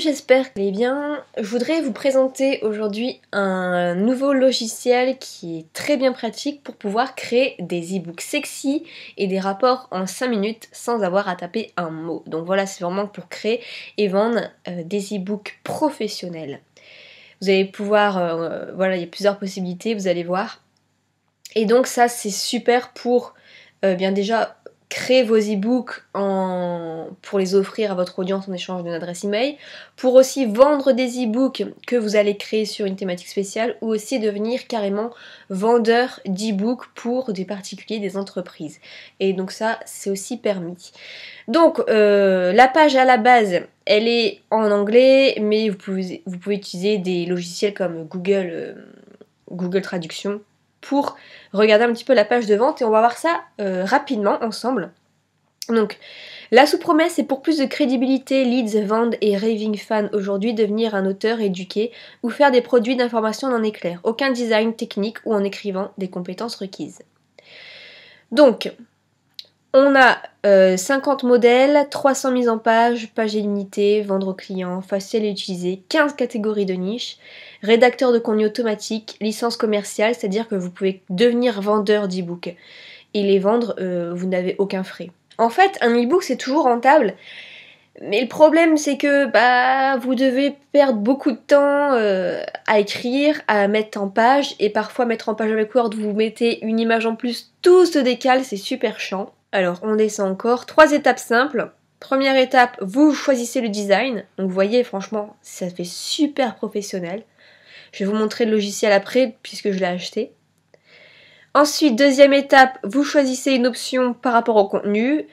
J'espère que vous allez bien. Je voudrais vous présenter aujourd'hui un nouveau logiciel qui est très bien pratique pour pouvoir créer des e-books sexy et des rapports en 5 minutes sans avoir à taper un mot. Donc voilà, c'est vraiment pour créer et vendre euh, des e-books professionnels. Vous allez pouvoir, euh, voilà, il y a plusieurs possibilités, vous allez voir. Et donc ça, c'est super pour euh, bien déjà créer vos ebooks books pour les offrir à votre audience en échange d'une adresse email, pour aussi vendre des ebooks que vous allez créer sur une thématique spéciale ou aussi devenir carrément vendeur d'e-books pour des particuliers, des entreprises. Et donc ça, c'est aussi permis. Donc euh, la page à la base, elle est en anglais, mais vous pouvez, utiliser des logiciels comme Google, euh, Google Traduction pour regarder un petit peu la page de vente et on va voir ça euh, rapidement ensemble. Donc, la sous-promesse est pour plus de crédibilité, leads, vend et raving fan aujourd'hui, devenir un auteur éduqué ou faire des produits d'information en éclair, aucun design technique ou en écrivant des compétences requises. Donc, on a 50 euh, modèles, 300 mises en page, pages et vendre aux clients, facile à utiliser, 15 catégories de niches, rédacteur de contenu automatique, licence commerciale, c'est-à-dire que vous pouvez devenir vendeur de et les vendre, euh, vous n'avez aucun frais. En fait, un e-book c'est toujours rentable, mais le problème c'est que bah vous devez perdre beaucoup de temps euh, à écrire, à mettre en page et parfois mettre en page avec Word, vous mettez une image en plus, tout se décale, c'est super chiant. Alors on descend encore. Trois étapes simples. Première étape, vous choisissez le design. Donc vous voyez, franchement, ça fait super professionnel. Je vais vous montrer le logiciel après puisque je l'ai acheté. Ensuite, deuxième étape, vous choisissez une option par rapport au contenu,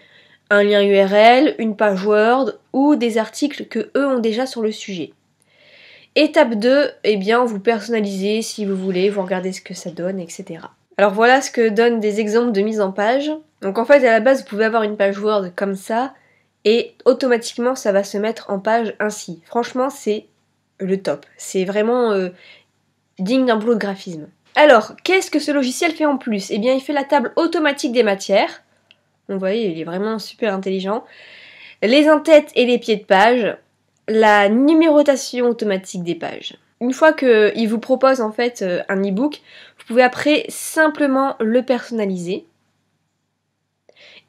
un lien URL, une page Word ou des articles que eux ont déjà sur le sujet. Étape 2, eh bien, vous personnalisez si vous voulez, vous regardez ce que ça donne, etc. Alors voilà ce que donnent des exemples de mise en page. Donc en fait à la base vous pouvez avoir une page Word comme ça et automatiquement ça va se mettre en page ainsi. Franchement c'est le top. C'est vraiment euh, digne d'un boulot de graphisme. Alors qu'est-ce que ce logiciel fait en plus Eh bien il fait la table automatique des matières. vous voyez il est vraiment super intelligent. Les entêtes et les pieds de page. La numérotation automatique des pages une fois qu'il vous propose en fait euh, un e-book, vous pouvez après simplement le personnaliser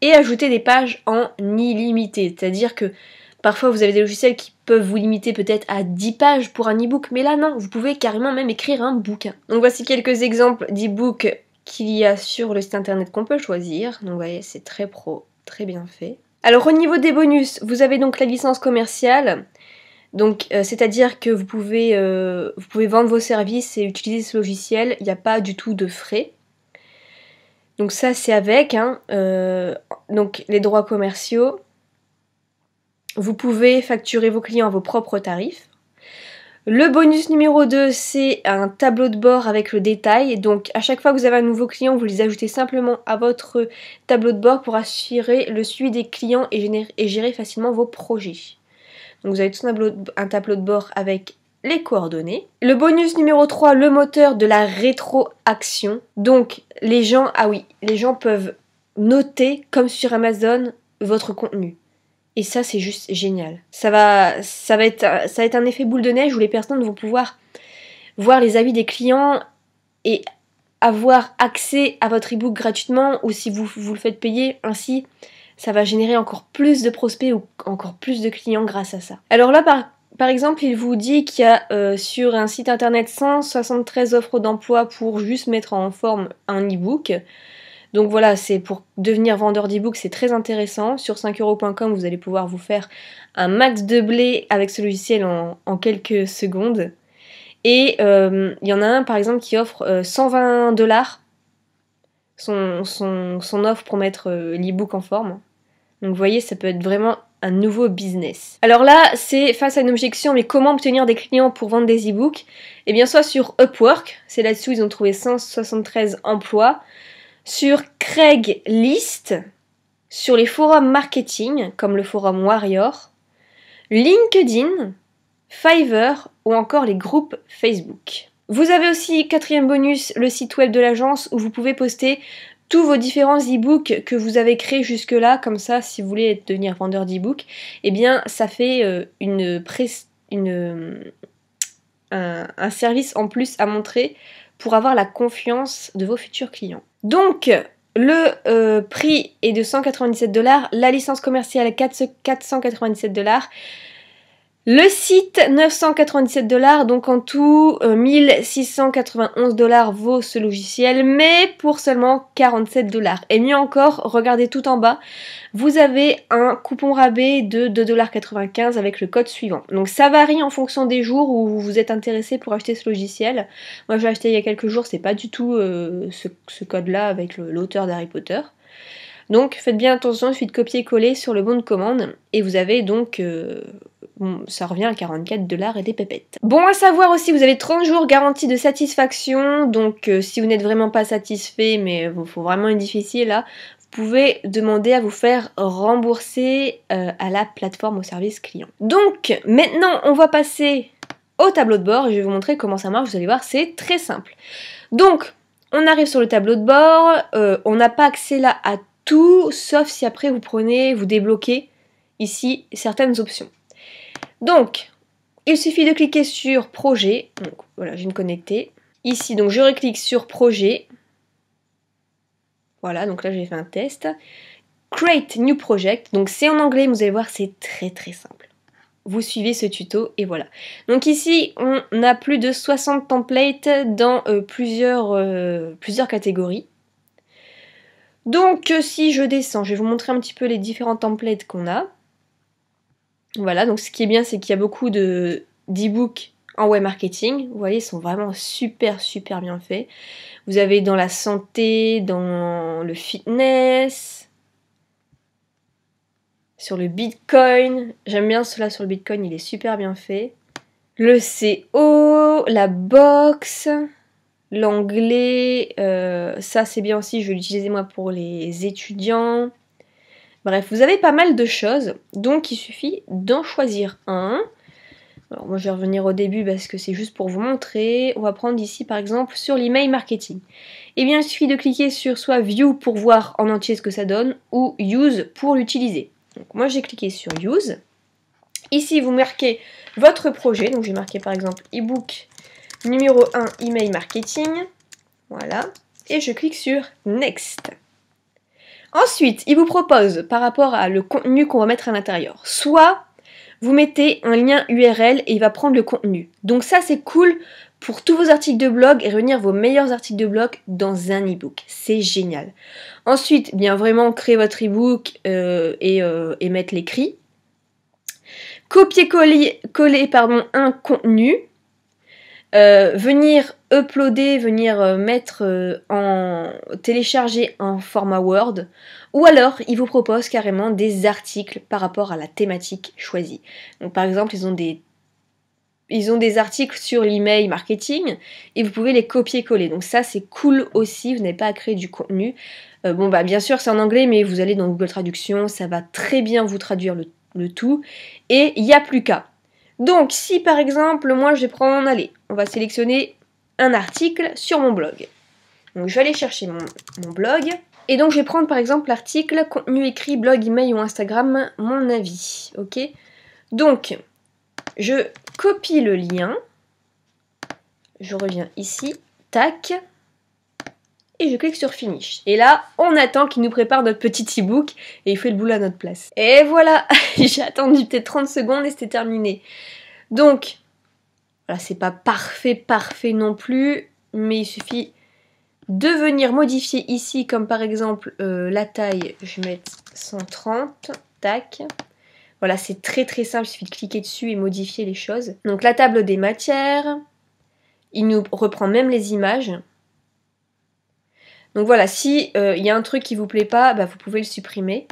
et ajouter des pages en illimité. C'est-à-dire que parfois vous avez des logiciels qui peuvent vous limiter peut-être à 10 pages pour un e-book, mais là non, vous pouvez carrément même écrire un bouquin. Donc voici quelques exemples de qu'il y a sur le site internet qu'on peut choisir. Donc vous voyez, c'est très pro, très bien fait. Alors au niveau des bonus, vous avez donc la licence commerciale, donc, euh, c'est-à-dire que vous pouvez, euh, vous pouvez vendre vos services et utiliser ce logiciel, il n'y a pas du tout de frais. Donc ça, c'est avec hein, euh, donc les droits commerciaux. Vous pouvez facturer vos clients à vos propres tarifs. Le bonus numéro 2, c'est un tableau de bord avec le détail. Donc à chaque fois que vous avez un nouveau client, vous les ajoutez simplement à votre tableau de bord pour assurer le suivi des clients et gérer facilement vos projets. Donc vous avez tout un tableau de bord avec les coordonnées. Le bonus numéro 3, le moteur de la rétroaction. Donc les gens, ah oui, les gens peuvent noter comme sur Amazon votre contenu. Et ça c'est juste génial. Ça va, ça, va être, ça va être un effet boule de neige où les personnes vont pouvoir voir les avis des clients et avoir accès à votre ebook gratuitement ou si vous, vous le faites payer. Ainsi, ça va générer encore plus de prospects ou encore plus de clients grâce à ça. Alors là, par par exemple, il vous dit qu'il y a euh, sur un site internet 173 offres d'emploi pour juste mettre en forme un e-book. Donc voilà, c'est pour devenir vendeur d'e-book, c'est très intéressant. Sur 5euros.com, vous allez pouvoir vous faire un max de blé avec ce logiciel en, quelques secondes. Et euh, il y en a un par exemple qui offre 120 euh, dollars son, son, son, offre pour mettre l'e-book en forme. Donc vous voyez, ça peut être vraiment un nouveau business. Alors là, c'est face à une objection, mais comment obtenir des clients pour vendre des e-books Eh bien, soit sur Upwork, c'est là-dessous, ils ont trouvé 173 emplois, sur Craigslist, sur les forums marketing, comme le forum Warrior, LinkedIn, Fiverr ou encore les groupes Facebook. Vous avez aussi, quatrième bonus, le site web de l'agence où vous pouvez poster tous vos différents e-books que vous avez créés jusque-là, comme ça, si vous voulez devenir vendeur d'e-books, eh bien, ça fait euh, une, une un, service en plus à montrer pour avoir la confiance de vos futurs clients. Donc, le euh, prix est de 197 dollars, la licence commerciale 4, 497 dollars. Le site 997 dollars, donc en tout 1691 euh, dollars vaut ce logiciel, mais pour seulement 47 dollars. Et mieux encore, regardez tout en bas, vous avez un coupon rabais de 2,95$ avec le code suivant. Donc ça varie en fonction des jours où vous vous êtes intéressé pour acheter ce logiciel. Moi j'ai acheté il y a quelques jours, c'est pas du tout euh, ce code-là avec l'auteur d'Harry Potter. Donc faites bien attention, il suffit de copier-coller sur le bon de commande et vous avez donc euh, ça revient à 44 dollars et des pépettes. Bon à savoir aussi, vous avez 30 jours garantie de satisfaction, donc euh, si vous n'êtes vraiment pas satisfait, mais vous faut vraiment une difficile là, vous pouvez demander à vous faire rembourser euh, à la plateforme au service client. Donc maintenant, on va passer au tableau de bord, je vais vous montrer comment ça marche, vous allez voir, c'est très simple. Donc, on arrive sur le tableau de bord, on n'a pas accès là à tout, sauf si après vous prenez, vous débloquez ici certaines options. Donc, il suffit de cliquer sur projet. Donc voilà, je vais me connecter. Ici, donc je reclique sur projet. Voilà, donc là j'ai fait un test. Create new project. Donc c'est en anglais, vous allez voir, c'est très très simple. Vous suivez ce tuto et voilà. Donc ici, on a plus de 60 templates dans euh, plusieurs, euh, plusieurs catégories. Donc euh, si je descends, je vais vous montrer un petit peu les différents templates qu'on a. Voilà, donc ce qui est bien, c'est qu'il y a beaucoup de books en web marketing. Vous voyez, ils sont vraiment super, super bien faits. Vous avez dans la santé, dans le fitness, sur le bitcoin. J'aime bien cela sur le bitcoin, il est super bien fait. Le CO, la boxe. L'anglais, euh, ça c'est bien aussi, je vais l'utiliser moi pour les étudiants. Bref, vous avez pas mal de choses, donc il suffit d'en choisir un. Alors moi je vais revenir au début parce que c'est juste pour vous montrer. On va prendre ici par exemple sur l'email marketing. Eh bien il suffit de cliquer sur soit view pour voir en entier ce que ça donne ou use pour l'utiliser. Donc moi j'ai cliqué sur use. Ici vous marquez votre projet, donc j'ai marqué par exemple ebook Numéro 1, email marketing. Voilà. Et je clique sur Next. Ensuite, il vous propose, par rapport à le contenu qu'on va mettre à l'intérieur, soit vous mettez un lien URL et il va prendre le contenu. Donc ça, c'est cool pour tous vos articles de blog et réunir vos meilleurs articles de blog dans un e-book. C'est génial. Ensuite, bien vraiment créer votre e-book euh, euh, et, mettre l'écrit. Copier-coller un contenu euh, venir uploader, venir euh, mettre euh, en télécharger en format Word, ou alors ils vous proposent carrément des articles par rapport à la thématique choisie. Donc par exemple, ils ont des ils ont des articles sur l'email marketing et vous pouvez les copier-coller. Donc ça c'est cool aussi, vous n'avez pas à créer du contenu. bon bah bien sûr c'est en anglais mais vous allez dans Google Traduction, ça va très bien vous traduire le, le tout. Et il n'y a plus qu'à. Donc, si par exemple, moi je vais prendre, allez, on va sélectionner un article sur mon blog. Donc, je vais aller chercher mon, blog. Et donc, je vais prendre par exemple l'article contenu écrit, blog, email ou Instagram, mon avis. Ok Donc, je copie le lien. Je reviens ici. Tac et je clique sur Finish. Et là, on attend qu'il nous prépare notre petit e-book et il fait le boulot à notre place. Et voilà, j'ai attendu peut-être 30 secondes et c'était terminé. Donc, voilà, c'est pas parfait, parfait non plus, mais il suffit de venir modifier ici, comme par exemple euh, la taille, je vais mettre 130, tac. Voilà, c'est très très simple, il suffit de cliquer dessus et modifier les choses. Donc la table des matières, il nous reprend même les images. Donc voilà, si euh, il y a un truc qui vous plaît pas, bah, vous pouvez le supprimer.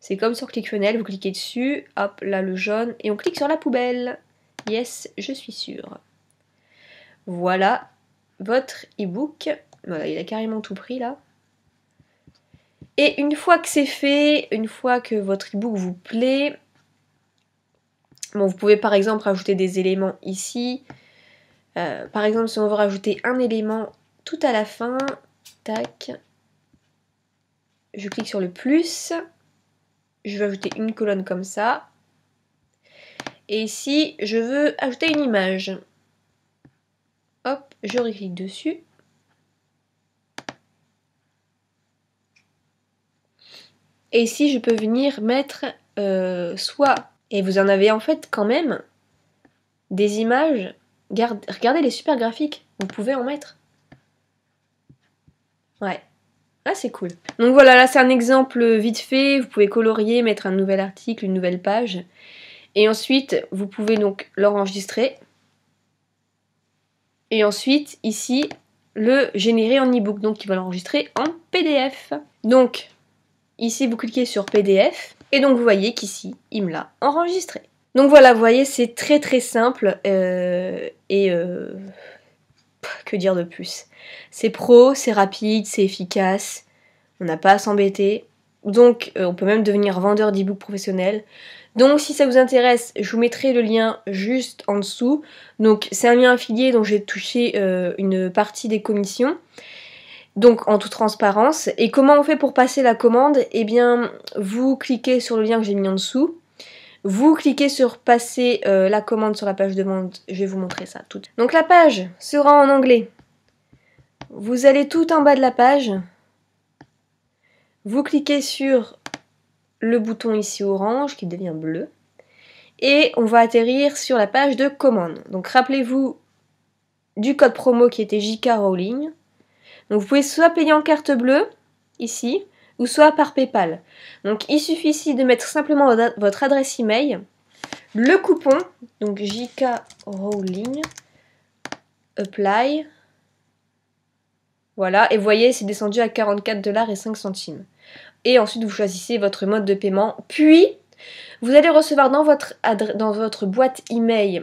C'est comme sur ClickFunnels, vous cliquez dessus, hop, là le jaune, et on clique sur la poubelle. Yes, je suis sûre. Voilà votre e-book. il a carrément tout pris là. Et une fois que c'est fait, une fois que votre e-book vous plaît, bon, vous pouvez par exemple rajouter des éléments ici. Euh, par exemple, si on veut rajouter un élément tout à la fin, Tac. Je clique sur le plus. Je vais ajouter une colonne comme ça. Et ici, je veux ajouter une image. Hop, je reclique dessus. Et ici, je peux venir mettre euh, soit... Et vous en avez en fait quand même des images. Regardez les super graphiques, vous pouvez en mettre. Ouais. Ah, c'est cool. Donc voilà, là c'est un exemple euh, vite fait. Vous pouvez colorier, mettre un nouvel article, une nouvelle page. Et ensuite, vous pouvez donc l'enregistrer. Et ensuite, ici, le générer en e-book. Donc, il va l'enregistrer en PDF. Donc, ici, vous cliquez sur PDF. Et donc, vous voyez qu'ici, il me l'a enregistré. Donc voilà, vous voyez, c'est très très simple. Euh, et... Euh, que dire de plus C'est pro, c'est rapide, c'est efficace, on n'a pas à s'embêter. Donc euh, on peut même devenir vendeur de professionnel. Donc si ça vous intéresse, je vous mettrai le lien juste en dessous. Donc c'est un lien affilié dont j'ai touché euh, une partie des commissions. Donc en toute transparence. Et comment on fait pour passer la commande Eh bien vous cliquez sur le lien que j'ai mis en dessous. Vous cliquez sur passer euh, la commande sur la page de vente. Je vais vous montrer ça tout. Donc la page sera en anglais. Vous allez tout en bas de la page. Vous cliquez sur le bouton ici orange qui devient bleu. Et on va atterrir sur la page de commande. Donc rappelez-vous du code promo qui était JK Rowling. Donc vous pouvez soit payer en carte bleue, ici, ou soit par PayPal. Donc il suffit ici de mettre simplement votre adresse email, le coupon, donc JK Rowling, apply, voilà, et vous voyez, c'est descendu à 44 dollars et 5 centimes. Et ensuite, vous choisissez votre mode de paiement, puis vous allez recevoir dans votre, dans votre boîte email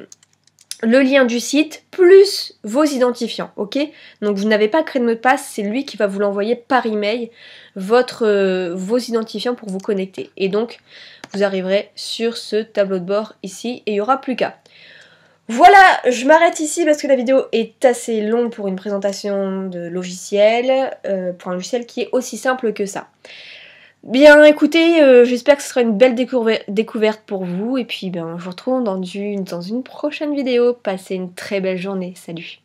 le lien du site plus vos identifiants, ok Donc vous n'avez pas créé de mot de passe, c'est lui qui va vous l'envoyer par email, votre, euh, vos identifiants pour vous connecter. Et donc vous arriverez sur ce tableau de bord ici et il n'y aura plus qu'à. Voilà, je m'arrête ici parce que la vidéo est assez longue pour une présentation de logiciel, euh, pour un logiciel qui est aussi simple que ça. Bien écoutez, euh, j'espère que ce sera une belle découverte pour vous et puis ben, je vous retrouve dans, une dans une prochaine vidéo. Passez une très belle journée, salut